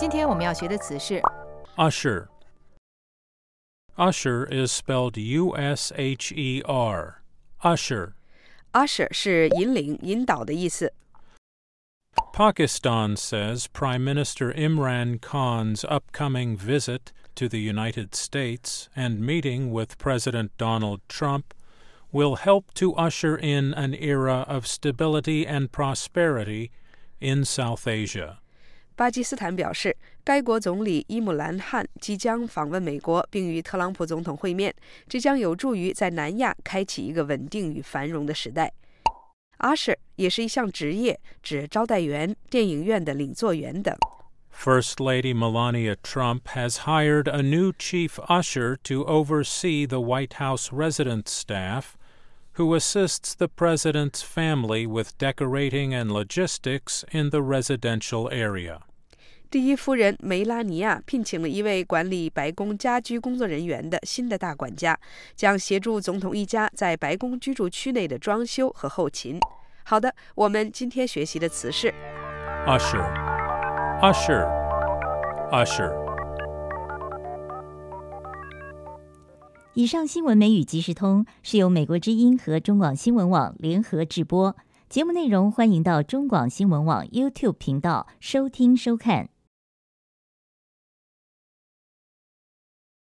今天我们要学的词是 usher。Usher is spelled U S H E R. Usher. Usher 是引领、引导的意思。Pakistan says Prime Minister Imran Khan's upcoming visit to the United States and meeting with President Donald Trump will help to usher in an era of stability and prosperity in South Asia. 巴基斯坦表示，该国总理伊姆兰汗即将访问美国，并与特朗普总统会面，这将有助于在南亚开启一个稳定与繁荣的时代。Usher 也是一项职业，指招待员、电影院的领座员等。First Lady Melania Trump has hired a new chief usher to oversee the White House residence staff who assists the president's family with decorating and logistics in the residential area. 第一夫人梅拉尼亚聘请了一位管理白宫家居工作人员的新的大管家，将协助总统一家在白宫居住区内的装修和后勤。好的，我们今天学习的词是 usher, usher. 以上新闻《美语即时通》是由美国之音和中广新闻网联合制播，节目内容欢迎到中广新闻网 YouTube 频道收听收看。